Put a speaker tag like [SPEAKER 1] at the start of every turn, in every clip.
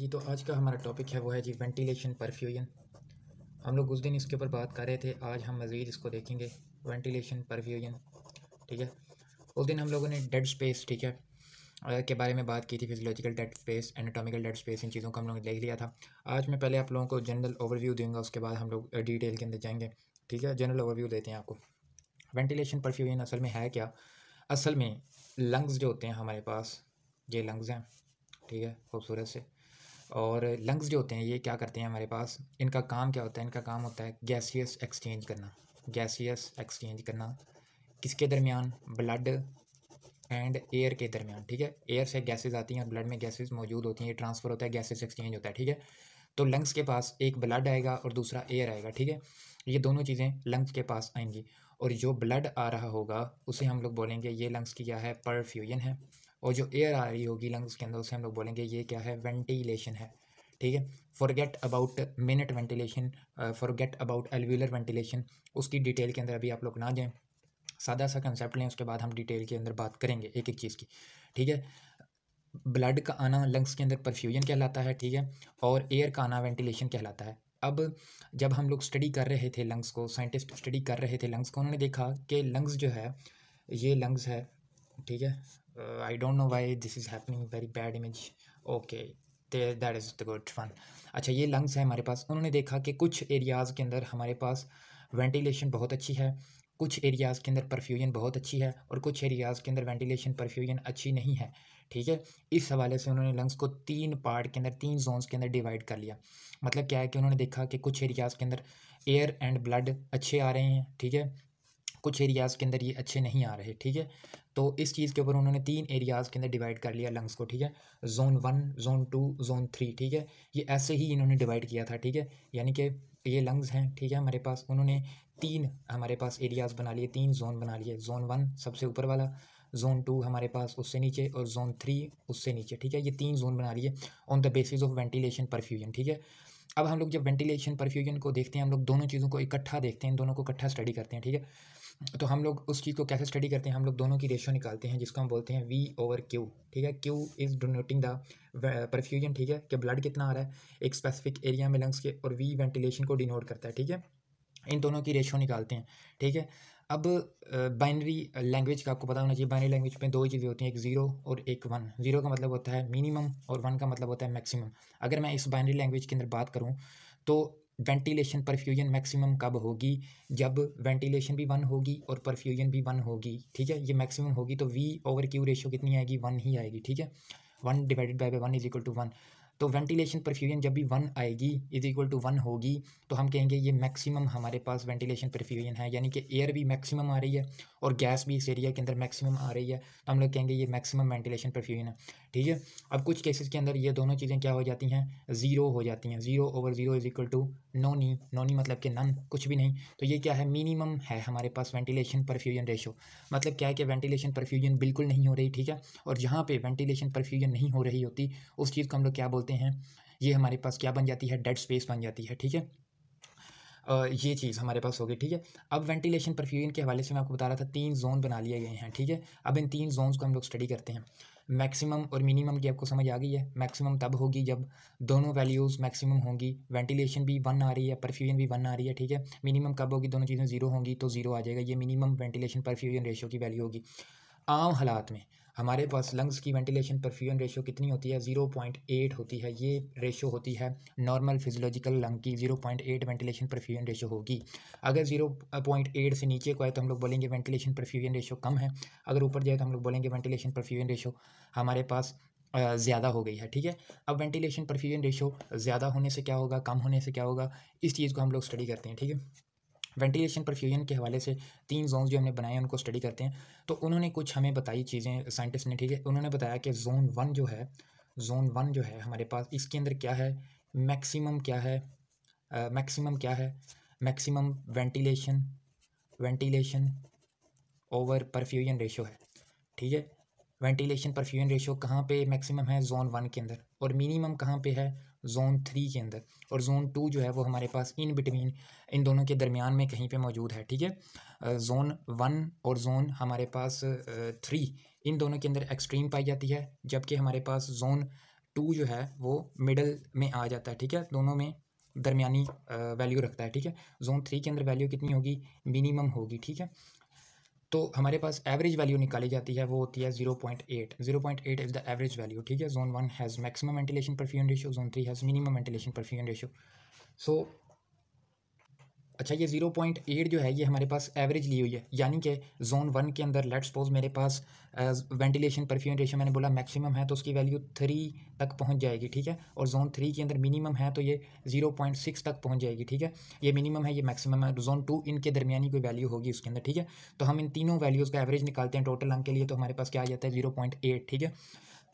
[SPEAKER 1] जी तो आज का हमारा टॉपिक है वो है जी वेंटिलेशन परफ्यूजन हम लोग उस दिन इसके ऊपर बात कर रहे थे आज हम मज़ीद इसको देखेंगे वेंटिलेशन परफ्यूजन ठीक है उस दिन हम लोगों ने डेड स्पेस ठीक है के बारे में बात की थी physiological dead space anatomical dead space इन चीज़ों को हम लोगों ने देख लिया था आज मैं पहले आप लोगों को जनरल ओवरव्यू दूंगा उसके बाद हम लोग डिटेल के अंदर जाएंगे ठीक है जनरल ओवरव्यू देते हैं आपको वेंटिलेशन परफ्यूजन असल में है क्या असल में लंग्स जो होते हैं हमारे पास ये लंग्स हैं ठीक है खूबसूरत से और लंग्स जो होते हैं ये क्या करते हैं हमारे पास इनका काम क्या होता है इनका काम होता है गैसियस एक्सचेंज करना गैसियस एक्सचेंज करना किसके दरमियान ब्लड एंड एयर के दरमियान ठीक है एयर से गैसेज आती हैं और ब्लड में गैसेज मौजूद होती हैं ट्रांसफ़र होता है गैसेज एक्सचेंज होता है ठीक है तो लंग्स के पास एक ब्लड आएगा और दूसरा एयर आएगा ठीक है ये दोनों चीज़ें लंग्स के पास आएंगी और जो ब्लड आ रहा होगा उसे हम लोग बोलेंगे ये लंग्स की क्या है परफ्यूजन है और जो एयर आ रही होगी लंग्स के अंदर उसे हम लोग बोलेंगे ये क्या है वेंटिलेशन है ठीक है forget about minute ventilation forget about alveolar ventilation उसकी डिटेल के अंदर अभी आप लोग ना जाएँ सादा सा कंसेप्ट लें उसके बाद हम डिटेल के अंदर बात करेंगे एक एक चीज़ की ठीक है ब्लड का आना लंग्स के अंदर परफ्यूजन कहलाता है ठीक है और एयर का आना वेंटिलेशन कहलाता है अब जब हम लोग स्टडी कर रहे थे लंग्स को साइंटिस्ट स्टडी कर रहे थे लंग्स को उन्होंने देखा कि लंग्स जो है ये लंग्स है ठीक है uh, I don't know why this is happening very bad image okay that is the good one अच्छा ये लंग्स है हमारे पास उन्होंने देखा कि कुछ एरियाज़ के अंदर हमारे पास वेंटिलेशन बहुत अच्छी है कुछ एरियाज़ के अंदर परफ्यूजन बहुत अच्छी है और कुछ एरियाज़ के अंदर वेंटिलेशन परफ्यूजन अच्छी नहीं है ठीक है इस हवाले से उन्होंने लंग्स को तीन पार्ट के अंदर तीन जोन्स के अंदर डिवाइड कर लिया मतलब क्या है कि उन्होंने देखा कि कुछ एरियाज़ के अंदर एयर एंड ब्लड अच्छे आ रहे हैं ठीक है कुछ एरियाज़ के अंदर ये अच्छे नहीं आ रहे ठीक है तो इस चीज़ के ऊपर उन्होंने तीन एरियाज़ के अंदर डिवाइड कर लिया लंग्स को ठीक है zone one zone two zone three ठीक है ये ऐसे ही इन्होंने डिवाइड किया था ठीक है यानी कि ये लंग्स हैं ठीक है हमारे पास उन्होंने तीन हमारे पास एरियाज़ बना लिए तीन जोन बना लिए जोन वन सबसे ऊपर वाला जोन टू हमारे पास उससे नीचे और जोन थ्री उससे नीचे ठीक है ये तीन जोन बना लिए on the basis of ventilation perfusion ठीक है अब हम लोग जब वेंटिलेशन परफ्यूजन को देखते हैं हम लोग दोनों चीज़ों को इकट्ठा देखते हैं दोनों को इकट्ठा स्टडी करते हैं ठीक है तो हम लोग उस चीज़ को कैसे स्टडी करते हैं हम लोग दोनों की रेशियो निकालते हैं जिसको हम बोलते हैं वी ओवर क्यू ठीक है Q is donating the perfusion ठीक है कि ब्लड कितना आ रहा है एक स्पेसिफिक एरिया में लंग्स के और वी वेंटिलेशन को डिनोट करता है ठीक है इन दोनों की रेशियो निकालते हैं ठीक है अब बाइनरी लैंग्वेज का आपको पता होना चाहिए बाइनरी लैंग्वेज में दो ही चीज़ें होती हैं एक ज़ीरो और एक वन ज़ीरो का मतलब होता है मिनिमम और वन का मतलब होता है मैक्सिमम अगर मैं इस बाइनरी लैंग्वेज के अंदर बात करूँ तो वेंटिलेशन परफ्यूजन मैक्सिमम कब होगी जब वेंटिलेशन भी वन होगी और परफ्यूजन भी वन होगी ठीक है ये मैक्सिमम होगी तो वी ओवर क्यू रेशियो कितनी आएगी वन ही आएगी ठीक है one divided by by one is equal to one तो वेंटिलेशन परफ्यूजन जब भी वन आएगी इज इक्वल टू वन होगी तो हम कहेंगे ये मैक्सिमम हमारे पास वेंटिलेशन परफ्यूजन है यानी कि एयर भी मैक्सिमम आ रही है और गैस भी इस एरिया के अंदर मैक्सिमम आ रही है तो हम लोग कहेंगे ये मैक्सिमम वेंटिलेशन परफ्यूजन है ठीक है अब कुछ केसेस के अंदर ये दोनों चीज़ें क्या हो जाती हैं ज़ीरो हो जाती हैं zero over zero is equal to नोनी नोनी मतलब कि नन कुछ भी नहीं तो ये क्या है मिनिमम है हमारे पास वेंटिलेशन परफ्यूजन रेशो मतलब क्या है कि वेंटिलेशन परफ्यूजन बिल्कुल नहीं हो रही ठीक है और जहाँ पर वेंटिलेशन परफ्यूजन नहीं हो रही होती उस चीज़ को हम लोग क्या बोलते हैं ये हमारे पास क्या बन जाती है डेड स्पेस बन जाती है ठीक है ये चीज़ हमारे पास होगी ठीक है अब वेंटिलेशन परफ्यूजन के हवाले से मैं आपको बता रहा था तीन जोन बना लिए गए हैं ठीक है अब इन तीन जोन को हम लोग स्टडी करते हैं मैक्सिमम और मिनिमम की आपको समझ आ गई है मैक्सिमम तब होगी जब दोनों वैल्यूज़ मैक्सिमम होंगी वेंटिलेशन भी वन आ रही है परफ्यूजन भी वन आ रही है ठीक है मिनिमम कब होगी दोनों चीज़ें जीरो होंगी तो जीरो आ जाएगा ये मिनिमम वेंटिलेशन परफ्यूजन रेशियो की वैल्यू होगी आम हालात में हमारे पास लंग्स की वेंटिलेशन परफ्यूजन रेशो कितनी होती है ज़ीरो पॉइंट एट होती है ये रेशो होती है नॉर्मल फिजियोलॉजिकल लंग की zero point eight ventilation perfusion ratio होगी अगर ज़ीरो पॉइंट एट से नीचे को आए तो हम लोग बोलेंगे वेंटिलेशन परफ्यूजन रेशो कम है अगर ऊपर जाए तो हम लोग बोलेंगे वेंटिलेशन परफ्यूजन रेशो हमारे पास ज़्यादा हो गई है ठीक है अब वेंटिलेशन परफ्यूजन रेशो ज़्यादा होने से क्या होगा कम होने से क्या होगा इस चीज़ को हम लोग स्टडी करते हैं ठीक है वेंटिलेशन परफ्यूजन के हवाले से तीन जोन जो हमने बनाए हैं उनको स्टडी करते हैं तो उन्होंने कुछ हमें बताई चीज़ें साइंटिस्ट ने ठीक है उन्होंने बताया कि जोन वन जो है जोन वन जो है हमारे पास इसके अंदर क्या है मैक्सिमम क्या है मैक्सिमम क्या है maximum ventilation ventilation over perfusion ratio है ठीक है वेंटिलेशन परफ्यूजन रेशो कहाँ पे मैक्सिमम है जोन वन के अंदर और मिनिमम कहाँ पे है जोन थ्री के अंदर और जोन टू जो है वो हमारे पास इन बिटवीन इन दोनों के दरमियान में कहीं पे मौजूद है ठीक है जोन वन और जोन हमारे पास थ्री इन दोनों के अंदर एक्सट्रीम पाई जाती है जबकि हमारे पास जोन टू जो है वो मिडल में आ जाता है ठीक है दोनों में दरमिया वैल्यू रखता है ठीक है जोन थ्री के अंदर वैल्यू कितनी होगी मिनिमम होगी ठीक है तो हमारे पास एवरेज वैल्यू निकाली जाती है वो होती है zero point eight zero point eight is the average value ठीक है zone one has maximum ventilation perfusion ratio zone three has minimum ventilation perfusion ratio so अच्छा ये जीरो पॉइंट एट जो है ये हमारे पास एवरेज ली हुई है यानी कि जोन वन के अंदर लेट सपोज मेरे पास वेंटिलेशन परफ्यूम रेशो मैंने बोला मैक्सिमम है तो उसकी वैल्यू थ्री तक पहुंच जाएगी ठीक है और जोन थ्री के अंदर मिनिमम है तो ये जीरो पॉइंट सिक्स तक पहुंच जाएगी ठीक है ये मिनिमम है ये मैक्सिमम है जोन टू इनके दरमियानी कोई वैल्यू होगी उसके अंदर ठीक है तो हम इन तीनों वैल्यूज़ का एवरेज निकालते हैं टोटल अंक के लिए तो हमारे पास क्या आ जाता है जीरो पॉइंट एट ठीक है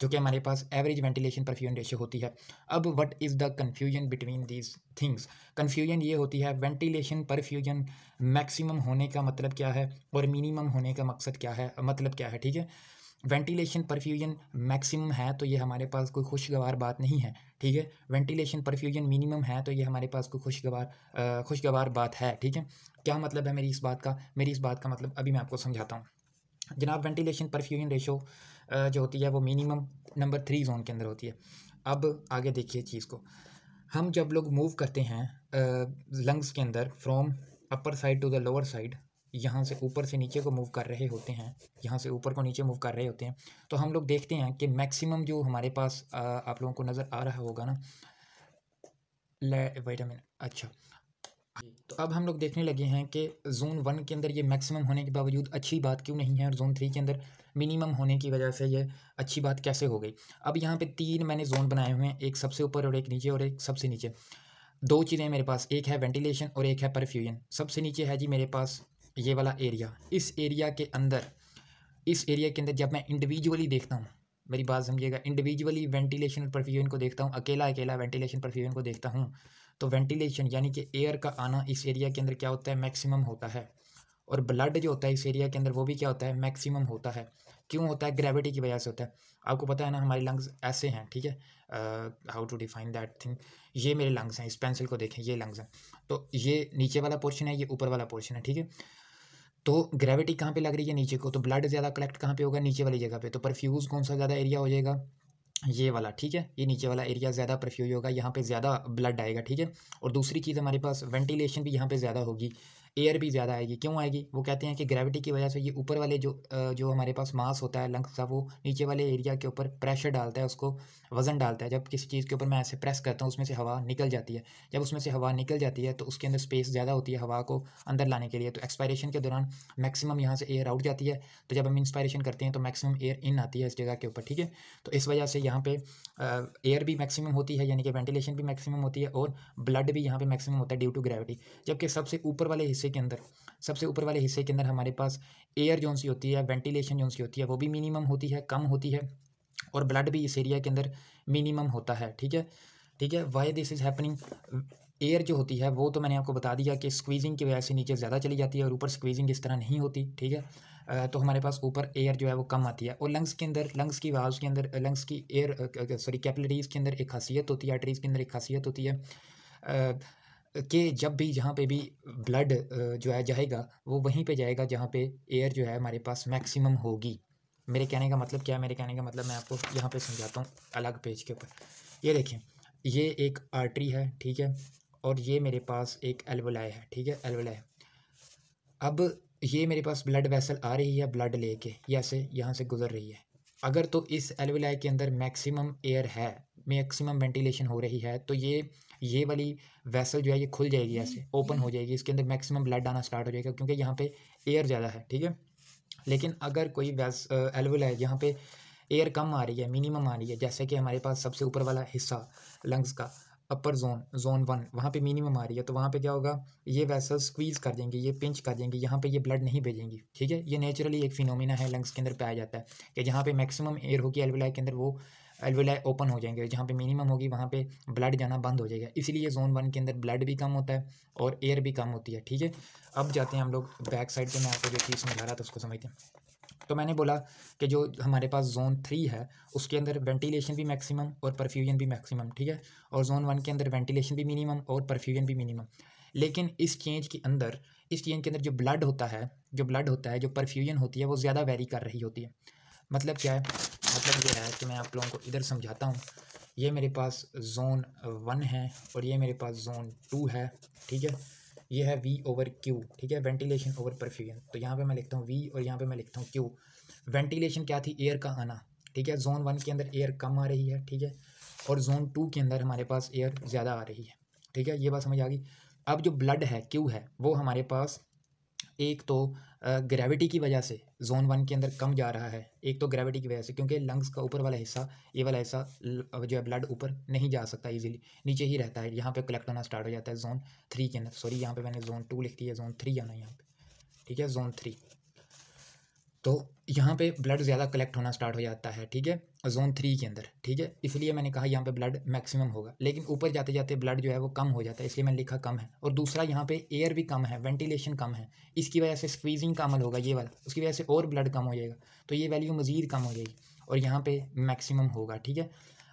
[SPEAKER 1] जो कि हमारे पास average ventilation perfusion ratio ratio होती है अब what is the confusion between these things confusion ये होती है वेंटिलेशन परफ्यूजन मैक्सिमम होने का मतलब क्या है और मिनिमम होने का मकसद क्या है मतलब क्या है ठीक है वेंटिलेशन परफ्यूजन मैक्सिमम है तो ये हमारे पास कोई खुशगवार बात नहीं है ठीक है वेंटिलेशन परफ्यूजन मिनिमम है तो ये हमारे पास कोई खुशगवार खुशगवार बात है ठीक है क्या मतलब है मेरी इस बात का मेरी इस बात का मतलब अभी मैं आपको समझाता हूँ जनाब वेंटिलेशन परफ्यूजन रेशो जो होती है वो मिनिमम नंबर थ्री जोन के अंदर होती है अब आगे देखिए चीज़ को हम जब लोग मूव करते हैं लंग्स के अंदर from upper side to the lower side यहाँ से ऊपर से नीचे को मूव कर रहे होते हैं यहाँ से ऊपर को नीचे मूव कर रहे होते हैं तो हम लोग देखते हैं कि मैक्सिमम जो हमारे पास आ, आप लोगों को नज़र आ रहा होगा ना वाइटामिन अच्छा तो अब हम लोग देखने लगे हैं कि जोन वन के अंदर ये मैक्सिमम होने के बावजूद अच्छी बात क्यों नहीं है और जोन थ्री के अंदर मिनिमम होने की वजह से ये अच्छी बात कैसे हो गई अब यहाँ पे तीन मैंने जोन बनाए हुए हैं एक सबसे ऊपर और एक नीचे और एक सबसे नीचे दो चीज़ें मेरे पास एक है वेंटिलेशन और एक है परफ्यूजन सबसे नीचे है जी मेरे पास ये वाला एरिया इस एरिया के अंदर इस एरिया के अंदर जब मैं इंडिविजुअली देखता हूँ मेरी बात समझिएगा इंडिविजुअली वेंटिलेशन और परफ्यूजन को देखता हूँ अकेला अकेला वेंटिलेशन परफ्यूजन को देखता हूँ तो वेंटिलेशन यानी कि एयर का आना इस एरिया के अंदर क्या होता है मैक्सिमम होता है और ब्लड जो होता है इस एरिया के अंदर वो भी क्या होता है मैक्सिमम होता है क्यों होता है ग्रेविटी की वजह से होता है आपको पता है ना हमारे लंग्स ऐसे हैं ठीक है how to define that thing ये मेरे लंग्स हैं इस पेंसिल को देखें ये लंग्स हैं तो ये नीचे वाला पोर्शन है ये ऊपर वाला पोर्शन है ठीक है तो ग्रेविटी कहाँ पे लग रही है नीचे को तो ब्लड ज़्यादा कलेक्ट कहाँ पे होगा नीचे वाली जगह पे तो परफ्यूज़ कौन सा ज़्यादा एरिया हो जाएगा ये वाला ठीक है ये नीचे वाला एरिया ज़्यादा परफ्यूज होगा यहाँ पे ज़्यादा ब्लड आएगा ठीक है और दूसरी चीज़ हमारे पास वेंटिलेशन भी यहाँ पे ज़्यादा होगी एयर भी ज़्यादा आएगी क्यों आएगी वो कहते हैं कि ग्रेविटी की वजह से ये ऊपर वाले जो जो हमारे पास मास होता है लंग्स का वो नीचे वाले एरिया के ऊपर प्रेशर डालता है उसको वज़न डालता है जब किसी चीज़ के ऊपर मैं ऐसे प्रेस करता हूँ उसमें से हवा निकल जाती है जब उसमें से हवा निकल जाती है तो उसके अंदर स्पेस ज़्यादा होती है हवा को अंदर लाने के लिए तो एक्सपायरेशन के दौरान मैक्सिमम यहाँ से एयर आउट जाती है तो जब हम इंस्पायरेशन करते हैं तो मैक्सिमम एयर इन आती है इस जगह के ऊपर ठीक है तो इस वजह से यहाँ पर एयर भी मैक्सिमम होती है यानी कि वेंटिलेशन भी मैक्सिमम होती है और ब्लड भी यहाँ पर मैक्सिमम होता है ड्यू टू ग्रेविटी जबकि सबसे ऊपर वाले हिस्से हिस्से के अंदर सबसे ऊपर वाले हिस्से के अंदर हमारे पास एयर जोन सी होती है वेंटिलेशन जोन सी होती है वो भी मिनिमम होती है कम होती है और ब्लड भी इस एरिया के अंदर मिनिमम होता है ठीक है ठीक है why this is happening air जो होती है वो तो मैंने आपको बता दिया कि स्क्वीजिंग की वजह से नीचे ज़्यादा चली जाती है और ऊपर स्क्वीजिंग इस तरह नहीं होती ठीक है तो हमारे पास ऊपर एयर जो है वो कम आती है और लंग्स के अंदर लंग्स की आवाज़ के अंदर लंग्स की एयर सॉरी कैपिलरीज के अंदर एक खासियत होती है आर्टरीज़ के अंदर एक खासियत होती है कि जब भी जहाँ पे भी ब्लड जो है जाएगा वो वहीं पे जाएगा जहाँ पे एयर जो है हमारे पास मैक्सिमम होगी मेरे कहने का मतलब क्या है मेरे कहने का मतलब मैं आपको यहाँ पे समझाता हूँ अलग पेज के ऊपर ये देखें ये एक आर्टरी है ठीक है और ये मेरे पास एक एलवलाई है ठीक है एलवलाई अब ये मेरे पास ब्लड वैसल आ रही है ब्लड लेके ऐसे यहाँ से गुजर रही है अगर तो इस एलवलाई के अंदर मैक्सिमम एयर है मैक्सिमम वेंटिलेशन हो रही है तो ये ये वाली वैसल जो है ये खुल जाएगी ऐसे ओपन हम्म, हम्म। हो जाएगी इसके अंदर मैक्सिमम ब्लड आना स्टार्ट हो जाएगा क्योंकि यहाँ पे एयर ज़्यादा है ठीक है लेकिन अगर कोई वैस एलवल है यहाँ पे एयर कम आ रही है मिनिमम आ रही है जैसे कि हमारे पास सबसे ऊपर वाला हिस्सा लंग्स का अपर जोन जोन वन वहाँ पे मिनिमम आ रही है तो वहाँ पे क्या होगा ये वैसल स्क्वीज़ कर देंगे ये पिंच कर देंगे यहाँ पे ये ब्लड नहीं भेजेंगी ठीक है ये नेचुरली एक फिनोमिना है लंग्स के अंदर पाया जाता है कि जहाँ पे मैक्सिमम एयर होगी एलवेलाई के अंदर वो एल्वेलाई ओपन हो जाएंगे जहाँ पे मिनिमम होगी वहाँ पे ब्लड जाना बंद हो जाएगा इसीलिए जोन वन के अंदर ब्लड भी कम होता है और एयर भी कम होती है ठीक है अब जाते हैं हम लोग बैक साइड पर मैं आपको जो चीज़ समझा रहा था उसको समझते हैं तो मैंने बोला कि जो हमारे पास जोन थ्री है उसके अंदर वेंटिलेशन भी मैक्सिमम और परफ्यूजन भी मैक्सिमम ठीक है और जोन वन के अंदर वेंटिलेशन भी मिनिमम और परफ्यूजन भी मिनिमम लेकिन इस चेंज के अंदर इस चेंज के अंदर जो ब्लड होता है जो ब्लड होता है जो परफ्यूजन होती है वो ज़्यादा वेरी कर रही होती है मतलब क्या है मतलब ये है कि मैं आप लोगों को इधर समझाता हूँ ये मेरे पास जोन वन है और ये मेरे पास जोन टू है ठीक है ये है वी ओवर क्यू ठीक है वेंटिलेशन ओवर परफ्यूजन तो यहाँ पे मैं लिखता हूँ वी और यहाँ पे मैं लिखता हूँ क्यू वेंटिलेशन क्या थी एयर का आना ठीक है जोन वन के अंदर एयर कम आ रही है ठीक है और जोन टू के अंदर हमारे पास एयर ज़्यादा आ रही है ठीक है ये बात समझ आ गई अब जो ब्लड है क्यू है वो हमारे पास एक तो ग्रेविटी की वजह से जोन वन के अंदर कम जा रहा है एक तो ग्रेविटी की वजह से क्योंकि लंग्स का ऊपर वाला हिस्सा ये वाला हिस्सा जो है ब्लड ऊपर नहीं जा सकता इजीली नीचे ही रहता है यहाँ पे कलेक्ट होना स्टार्ट हो जाता है जोन थ्री के अंदर सॉरी यहाँ पे मैंने जोन टू लिख दिया जोन थ्री आना यहाँ पे ठीक है जोन थ्री तो यहाँ पे ब्लड ज़्यादा कलेक्ट होना स्टार्ट हो जाता है ठीक है जोन थ्री के अंदर ठीक है इसलिए मैंने कहा यहाँ पे ब्लड मैक्सिमम होगा लेकिन ऊपर जाते जाते ब्लड जो है वो कम हो जाता है इसलिए मैंने लिखा कम है और दूसरा यहाँ पे एयर भी कम है वेंटिलेशन कम है इसकी वजह से स्क्वीजिंग का अमल होगा ये वाला उसकी वजह से और ब्लड कम हो जाएगा तो ये वैल्यू मज़ीद कम हो जाएगी और यहाँ पर मैक्सीम होगा ठीक है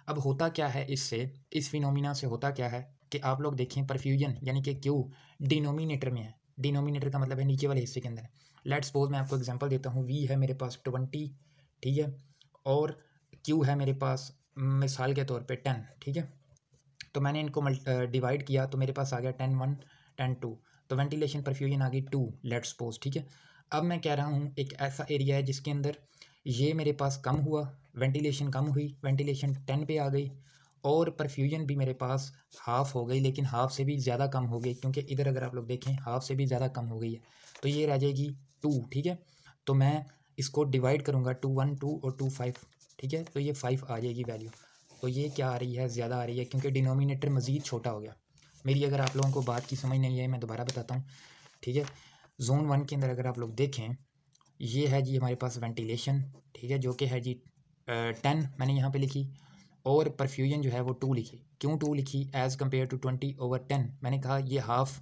[SPEAKER 1] अब होता क्या है इससे इस फिनोमिना से होता क्या है कि आप लोग देखें परफ्यूजन यानी कि क्यू डिनोमिनेटर में है डिनोमिनेटर का मतलब है नीचे वाले हिस्से के अंदर लेट सपोज मैं आपको एग्जांपल देता हूँ वी है मेरे पास ट्वेंटी ठीक है और क्यू है मेरे पास हम्म, मिसाल के तौर पे टेन ठीक है तो मैंने इनको डिवाइड किया तो मेरे पास आ गया टेन वन टेन टू तो वेंटिलेशन परफ्यूजन आ गई टू लेट सपोज ठीक है अब मैं कह रहा हूँ एक ऐसा एरिया है जिसके अंदर ये मेरे पास कम हुआ वेंटिलेशन कम हुई वेंटिलेशन टेन पे आ गई और परफ्यूजन भी मेरे पास हाफ़ हो गई लेकिन हाफ़ से भी ज़्यादा कम हो गई क्योंकि इधर अगर आप लोग देखें हाफ़ से भी ज़्यादा कम हो गई है तो ये रह जाएगी टू ठीक है तो मैं इसको डिवाइड करूँगा टू वन टू और टू फाइव ठीक है तो ये फाइव आ जाएगी वैल्यू तो ये क्या आ रही है ज़्यादा आ रही है क्योंकि डिनोमिनेटर मज़ीद छोटा हो गया मेरी अगर आप लोगों को बात की समझ नहीं आई मैं दोबारा बताता हूँ ठीक है जोन वन के अंदर अगर आप लोग देखें ये है जी हमारे पास वेंटिलेशन ठीक है जो कि है जी टेन मैंने यहाँ पे लिखी और परफ्यूजन जो है वो टू लिखी क्यों टू लिखी as compare to twenty over ten मैंने कहा ये हाफ़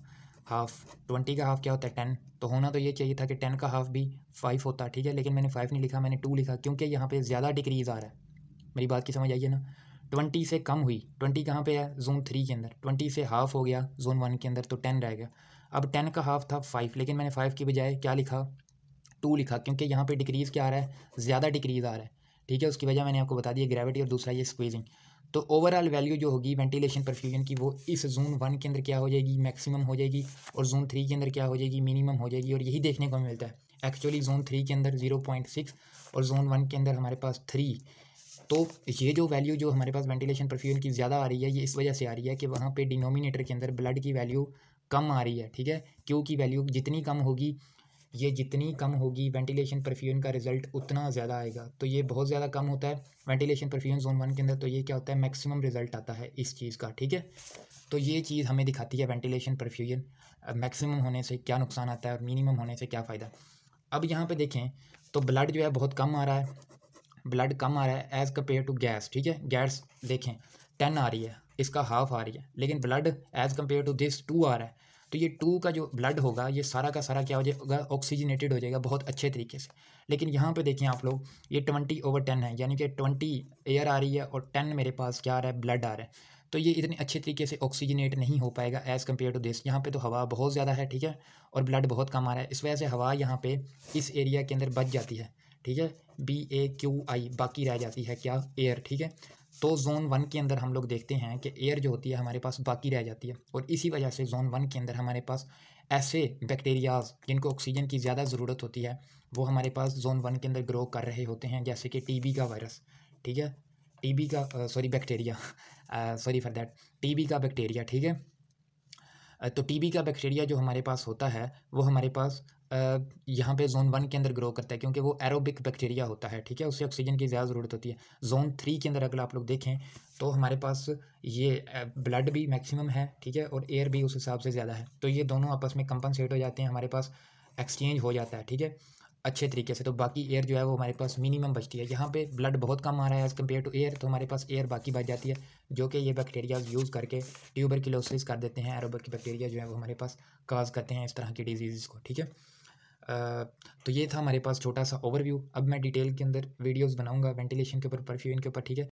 [SPEAKER 1] हाफ़ ट्वेंटी का हाफ़ क्या होता है टेन तो होना तो ये चाहिए था कि टेन का हाफ़ भी फाइव होता ठीक है लेकिन मैंने फाइव नहीं लिखा मैंने टू लिखा क्योंकि यहाँ पे ज़्यादा डिक्रीज़ आ रहा है मेरी बात की समझ आइए ना ट्वेंटी से कम हुई ट्वेंटी कहाँ पे है जोन थ्री के अंदर ट्वेंटी से हाफ़ हो गया जोन वन के अंदर तो टेन रह गया अब टेन का हाफ़ था फाइव लेकिन मैंने फाइव की बजाय क्या लिखा टू लिखा क्योंकि यहाँ पर डिक्रीज़ क्या आ रहा है ज़्यादा डिक्रीज़ आ रहा है ठीक है उसकी वजह मैंने आपको बता दिया ग्रेविटी और दूसरा ये स्क्वीजिंग तो ओवरऑल वैल्यू जो होगी वेंटिलेशन परफ्यूजन की वो इस जोन वन के अंदर क्या हो जाएगी मैक्सिमम हो जाएगी और जोन थ्री के अंदर क्या हो जाएगी मिनिमम हो जाएगी और यही देखने को मिलता है एक्चुअली जोन थ्री के अंदर जीरो पॉइंट सिक्स और जोन वन के अंदर हमारे पास थ्री तो ये जो वैल्यू जो हमारे पास वेंटिलेशन परफ्यूजन की ज़्यादा आ रही है ये इस वजह से आ रही है कि वहाँ पर डिनोमिनेटर के अंदर ब्लड की वैल्यू कम आ रही है ठीक है क्यू की वैल्यू जितनी कम होगी ये जितनी कम होगी वेंटिलेशन परफ्यून का रिजल्ट उतना ज़्यादा आएगा तो ये बहुत ज़्यादा कम होता है वेंटिलेशन परफ्यून जोन वन के अंदर तो ये क्या होता है मैक्सिमम रिजल्ट आता है इस चीज़ का ठीक है तो ये चीज़ हमें दिखाती है वेंटिलेशन परफ्यूजन मैक्सिमम होने से क्या नुकसान आता है और मिनिमम होने से क्या फ़ायदा अब यहाँ पर देखें तो ब्लड जो है बहुत कम आ रहा है ब्लड कम आ रहा है एज़ कम्पेयर टू गैस ठीक है गैस देखें टेन आ रही है इसका हाफ आ रही है लेकिन blood as compare to this two आ रहा है तो ये टू का जो ब्लड होगा ये सारा का सारा क्या हो जाएगा ऑक्सीजनेटेड हो जाएगा बहुत अच्छे तरीके से लेकिन यहाँ पे देखिए आप लोग ये ट्वेंटी ओवर टेन है यानी कि ट्वेंटी एयर आ रही है और टेन मेरे पास क्या आ रहा है ब्लड आ रहा है तो ये इतने अच्छे तरीके से ऑक्सीजनेट नहीं हो पाएगा एज़ कम्पेयर टू दिस यहाँ पे तो हवा बहुत ज़्यादा है ठीक है और ब्लड बहुत कम आ रहा है इस वजह से हवा यहाँ पे इस एरिया के अंदर बच जाती है ठीक है बी ए क्यू आई बाकी रह जाती है क्या एयर ठीक है तो जोन वन के अंदर हम लोग देखते हैं कि एयर जो होती है हमारे पास बाकी रह जाती है और इसी वजह से जोन वन के अंदर हमारे पास ऐसे बैक्टीरियाज जिनको ऑक्सीजन की ज़्यादा ज़रूरत होती है वो हमारे पास जोन वन के अंदर ग्रो कर रहे होते हैं जैसे कि टीबी का वायरस ठीक है टीबी का sorry bacteria sorry for that TB का बैक्टीरिया ठीक है तो टीबी का बैक्टीरिया जो हमारे पास होता है वो हमारे पास यहाँ पे जोन वन के अंदर ग्रो करता है क्योंकि वो एरोबिक बैक्टीरिया होता है ठीक है उससे ऑक्सीजन की ज़्यादा ज़रूरत होती है जोन थ्री के अंदर अगर आप लोग देखें तो हमारे पास ये ब्लड भी मैक्सिमम है ठीक है और एयर भी उस हिसाब से ज़्यादा है तो ये दोनों आपस में कंपनसेट हो जाते हैं हमारे पास एक्सचेंज हो जाता है ठीक है अच्छे तरीके से तो बाकी एयर जो है वो हमारे पास मिनिमम बचती है यहाँ पे ब्लड बहुत कम आ रहा है एज़ कम्पेयर टू एयर तो हमारे पास एयर बाकी बच जाती है जो कि ये बैक्टीरिया यूज़ करके ट्यूबर की कर देते हैं एरोबर की बैक्टीरिया जो है वो हमारे पास काज करते हैं इस तरह की डिजीज़ को ठीक है तो ये था हमारे पास छोटा सा ओवरव्यू अब मैं डिटेल के अंदर वीडियोस बनाऊंगा वेंटिलेशन के ऊपर परफ्यूम के ऊपर ठीक है